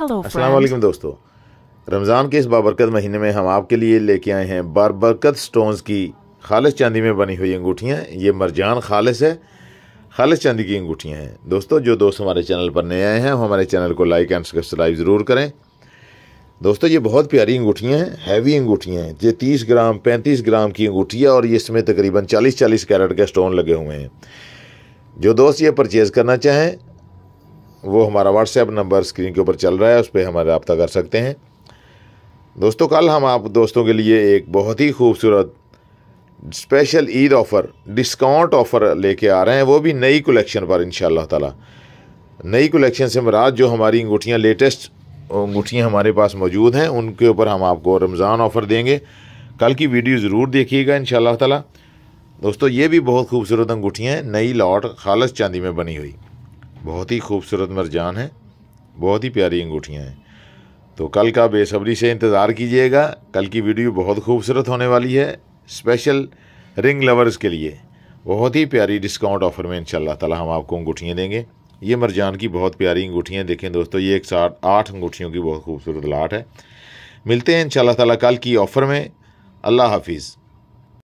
hello दोस्तों रमज़ान के इस बाबरकत महीने में हम आपके लिए लेके आए हैं बाबरकत स्टोन्स की खालिश चांदी में बनी हुई अंगूठियाँ ये मरजान खालिश है खालिश चांदी की अंगूठियाँ हैं दोस्तों जो दोस्त हमारे चैनल पर नए आए हैं हमारे चैनल को लाइक एंड सब्सक्राइब ज़रूर करें दोस्तों ये बहुत प्यारी अंगूठियाँ हैं हैवी अंगूठियाँ हैं ये तीस ग्राम पैंतीस ग्राम की अंगूठी है और ये इसमें तकरीबन चालीस चालीस कैरेट के स्टोन लगे हुए हैं जो दोस्त ये परचेज़ करना चाहें वो हमारा व्हाट्सएप नंबर स्क्रीन के ऊपर चल रहा है उस पर हमारे रबता कर सकते हैं दोस्तों कल हम आप दोस्तों के लिए एक बहुत ही खूबसूरत special Eid offer discount offer लेके आ रहे हैं वो भी नई कलेक्शन पर इन ताला नई कलेक्शन से मराज जो हमारी अंगूठियाँ लेटेस्ट अंगूठियाँ हमारे पास मौजूद हैं उनके ऊपर हम आपको रमज़ान ऑफ़र देंगे कल की वीडियो ज़रूर देखिएगा इन ताला दोस्तों ये भी बहुत खूबसूरत अंगूठियाँ हैं नई लॉट खालस चांदी में बनी हुई बहुत ही खूबसूरत मरजान है बहुत ही प्यारी अंगूठियाँ हैं तो कल का बेसब्री से इंतज़ार कीजिएगा कल की वीडियो बहुत खूबसूरत होने वाली है स्पेशल रिंग लवर्स के लिए बहुत ही प्यारी डिस्काउंट ऑफर में इंशाल्लाह ताला हम आपको अंगूठियाँ देंगे ये मरजान की बहुत प्यारी अंगूठियाँ देखें दोस्तों ये एक साथ आठ अंगूठियों की बहुत खूबसूरत लाट है मिलते हैं इंशाल्लाह ताला कल की ऑफ़र में अल्लाह हाफिज़